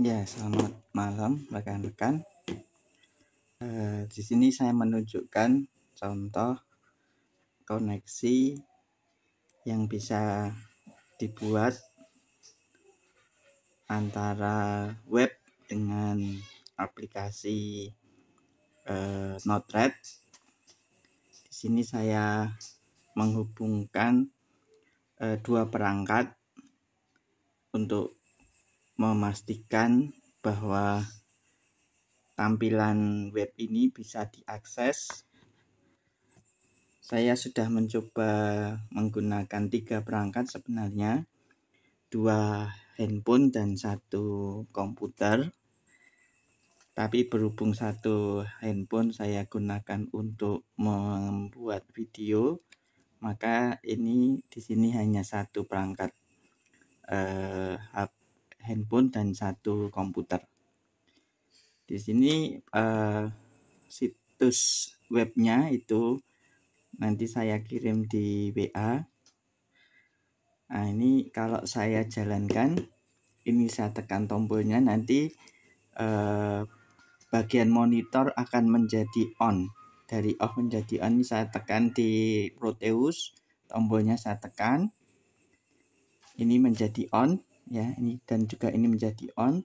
Ya, selamat malam rekan-rekan. Uh, di sini saya menunjukkan contoh koneksi yang bisa dibuat antara web dengan aplikasi uh, Notepad. Di sini saya menghubungkan uh, dua perangkat untuk memastikan bahwa tampilan web ini bisa diakses. Saya sudah mencoba menggunakan tiga perangkat sebenarnya, dua handphone dan satu komputer. Tapi berhubung satu handphone saya gunakan untuk membuat video, maka ini di sini hanya satu perangkat eh, HP handphone dan satu komputer. Di sini uh, situs webnya itu nanti saya kirim di WA. Nah, ini kalau saya jalankan, ini saya tekan tombolnya nanti uh, bagian monitor akan menjadi on. Dari off menjadi on, ini saya tekan di Proteus, tombolnya saya tekan. Ini menjadi on ya ini dan juga ini menjadi on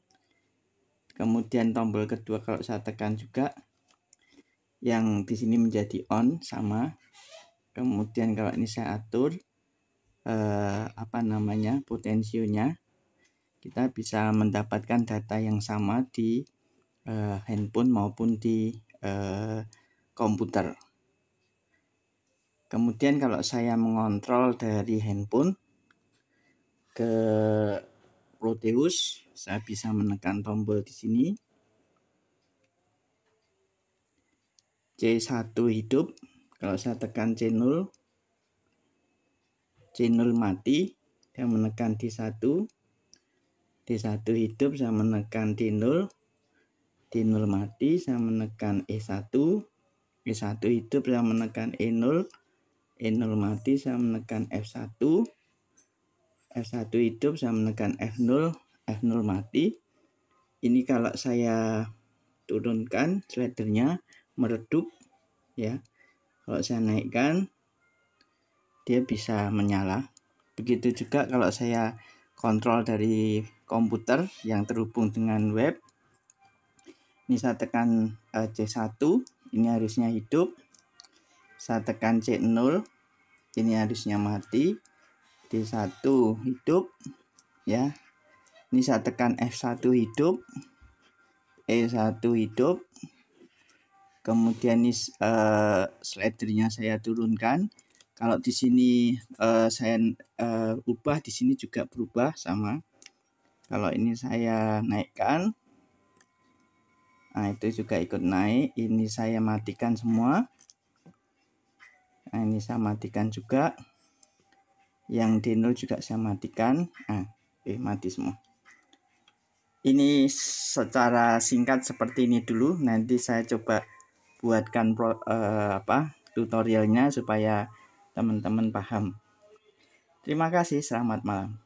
kemudian tombol kedua kalau saya tekan juga yang di sini menjadi on sama kemudian kalau ini saya atur eh, apa namanya potensinya kita bisa mendapatkan data yang sama di eh, handphone maupun di eh, komputer kemudian kalau saya mengontrol dari handphone ke Proteus. Saya bisa menekan tombol di sini. C1 hidup. Kalau saya tekan C0, C0 mati. Saya menekan D1. D1 hidup, saya menekan D0. D0 mati, saya menekan E1. E1 hidup, saya menekan E0. E0 mati, saya menekan F1. F1 hidup saya menekan F0 F0 mati ini kalau saya turunkan slidernya meredup ya kalau saya naikkan dia bisa menyala begitu juga kalau saya kontrol dari komputer yang terhubung dengan web ini saya tekan eh, C1 ini harusnya hidup saya tekan C0 ini harusnya mati e 1 hidup ya ini saya tekan F1 hidup E1 hidup kemudian ini uh, slidernya saya turunkan kalau di sini uh, saya uh, ubah di sini juga berubah sama kalau ini saya naikkan nah itu juga ikut naik ini saya matikan semua nah ini saya matikan juga yang D0 juga saya matikan ah, eh mati semua ini secara singkat seperti ini dulu nanti saya coba buatkan pro, eh, apa tutorialnya supaya teman-teman paham terima kasih selamat malam